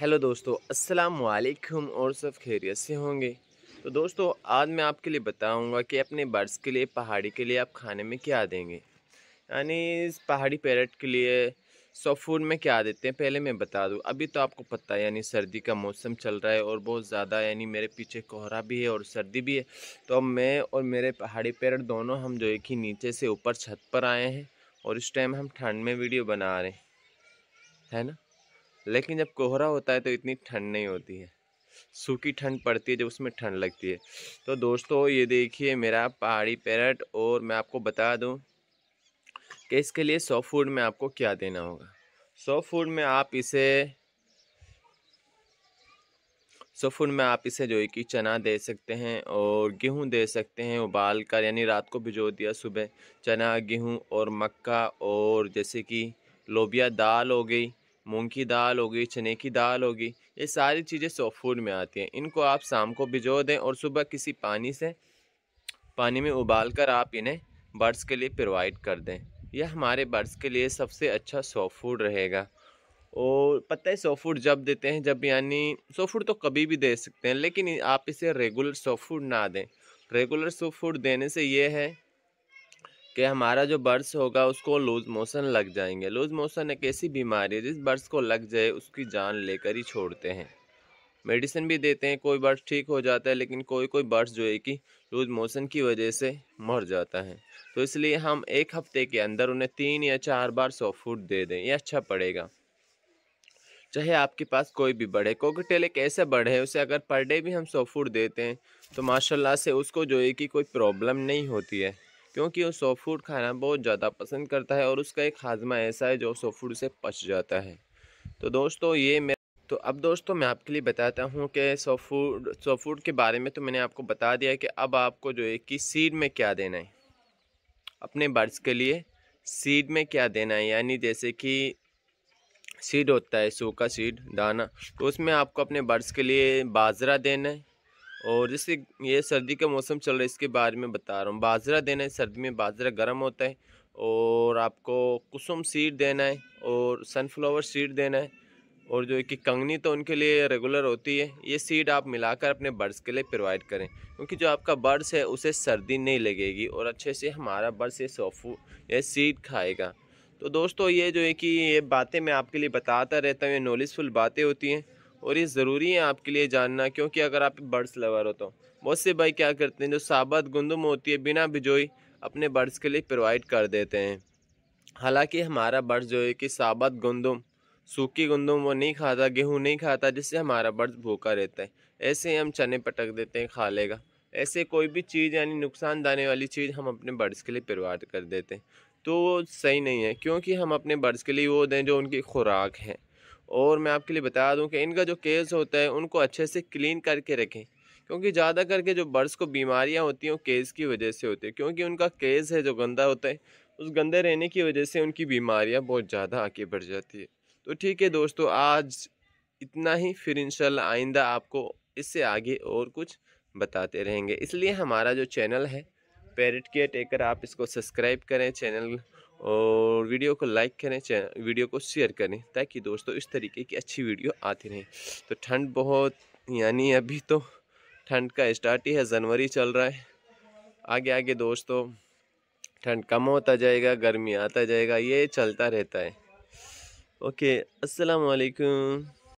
hello दोस्तों अस्सलाम वालेकुम और सब खैरियत से होंगे तो दोस्तों आज मैं आपके लिए बताऊंगा कि अपने बर्ड्स के लिए पहाड़ी के लिए आप खाने में क्या देंगे यानी पहाड़ी पैरट के लिए सॉफ्ट फूड में क्या देते हैं पहले मैं बता दूं अभी तो आपको पता है यानी सर्दी का मौसम चल रहा है और बहुत ज़्यादा यानी मेरे पीछे कोहरा भी है और सर्दी भी है तो अब मैं और मेरे पहाड़ी पैरट दोनों हम जो है कि नीचे से ऊपर छत पर आए हैं और इस टाइम हम ठंड में वीडियो बना रहे हैं है ना लेकिन जब कोहरा होता है तो इतनी ठंड नहीं होती है सूखी ठंड पड़ती है जब उसमें ठंड लगती है तो दोस्तों ये देखिए मेरा पहाड़ी पैरट और मैं आपको बता दूं कि इसके लिए सॉफ्ट फूड में आपको क्या देना होगा सॉफ्ट फूड में आप इसे सो फूड में आप इसे जो है कि चना दे सकते हैं और गेहूं दे सकते हैं उबाल कर यानी रात को भिजो दिया सुबह चना गेहूं और मक्का और जैसे कि लोबिया दाल हो गई मूंग की दाल होगी चने की दाल होगी ये सारी चीज़ें सॉफ्ट फूड में आती हैं इनको आप शाम को भिजो दें और सुबह किसी पानी से पानी में उबाल कर आप इन्हें बर्ड्स के लिए प्रोवाइड कर दें यह हमारे बर्ड्स के लिए सबसे अच्छा सॉफ्ट फूड रहेगा और पता है सॉफ्ट फूड जब देते हैं जब यानी सॉफ्ट फूड तो कभी भी दे सकते हैं लेकिन आप इसे रेगुलर सॉफ्ट फूड ना दें रेगुलर सॉफ्ट फूड देने से यह है कि हमारा जो बर्ड्स होगा उसको लूज़ मोशन लग जाएंगे लूज़ मोशन एक ऐसी बीमारी है जिस बर्ड्स को लग जाए उसकी जान लेकर ही छोड़ते हैं मेडिसिन भी देते हैं कोई बर्ड्स ठीक हो जाता है लेकिन कोई कोई बर्ड्स जो है कि लूज मोशन की वजह से मर जाता है तो इसलिए हम एक हफ्ते के अंदर उन्हें तीन या चार बार सौ फूड दे दें ये अच्छा पड़ेगा चाहे आपके पास कोई भी बढ़े है कोकटेल एक बढ़े उसे अगर पर डे भी हम सौ फूड देते हैं तो माशाल्लाह से उसको जो है कि कोई प्रॉब्लम नहीं होती है क्योंकि वो सॉफ्ट फूड खाना बहुत ज़्यादा पसंद करता है और उसका एक हाजमा ऐसा है जो सॉफ्ट फूड से पच जाता है तो दोस्तों ये मेरा तो अब दोस्तों मैं आपके लिए बताता हूँ कि सॉफ्ट फूड सॉफ्ट फूड के बारे में तो मैंने आपको बता दिया कि अब आपको जो है कि सीड में क्या देना है अपने बर्ड्स के लिए सीड में क्या देना है यानी जैसे कि सीड होता है सूखा सीड दाना तो उसमें आपको अपने बर्ड्स के लिए बाजरा देना है और जैसे ये सर्दी का मौसम चल रहा है इसके बारे में बता रहा हूँ बाजरा देना है सर्दी में बाजरा गर्म होता है और आपको कुसुम सीड देना है और सनफ्लावर सीड देना है और जो कि कंगनी तो उनके लिए रेगुलर होती है ये सीड आप मिलाकर अपने बर्ड्स के लिए प्रोवाइड करें क्योंकि जो आपका बर्ड्स है उसे सर्दी नहीं लगेगी और अच्छे से हमारा बर्ड्स ये सोफू ये सीड खाएगा तो दोस्तों ये जो है कि ये बातें मैं आपके लिए बताता रहता हूँ ये नॉलेजफुल बातें होती हैं और ये ज़रूरी है आपके लिए जानना क्योंकि अगर आप बर्ड्स लवर हो तो बहुत से भाई क्या करते हैं जो साबत गुंदम होती है बिना भिजोई अपने बर्ड्स के लिए प्रोवाइड कर देते हैं हालांकि हमारा बर्ड्स जो है कि साबत गंदम सूखी गंदम वो नहीं खाता गेहूँ नहीं खाता जिससे हमारा बर्ड्स भूखा रहता है ऐसे ही हम चने पटक देते हैं खा लेगा ऐसे कोई भी चीज़ यानी नुकसान दाने वाली चीज़ हम अपने बर्ड्स के लिए प्रोवाइड कर देते हैं तो वो सही नहीं है क्योंकि हम अपने बर्ड्स के लिए वो दें जो उनकी खुराक है और मैं आपके लिए बता दूं कि इनका जो केस होता है उनको अच्छे से क्लीन करके रखें क्योंकि ज़्यादा करके जो बर्ड्स को बीमारियाँ होती हैं वो केस की वजह से होती है क्योंकि उनका केस है जो गंदा होता है उस गंदे रहने की वजह से उनकी बीमारियाँ बहुत ज़्यादा आगे बढ़ जाती है तो ठीक है दोस्तों आज इतना ही फिर इन आइंदा आपको इससे आगे और कुछ बताते रहेंगे इसलिए हमारा जो चैनल है पैरेट केयर टेकर आप इसको सब्सक्राइब करें चैनल और वीडियो को लाइक करें वीडियो को शेयर करें ताकि दोस्तों इस तरीके की अच्छी वीडियो आती रहे तो ठंड बहुत यानी अभी तो ठंड का स्टार्ट ही है जनवरी चल रहा है आगे आगे दोस्तों ठंड कम होता जाएगा गर्मी आता जाएगा ये चलता रहता है ओके अस्सलाम वालेकुम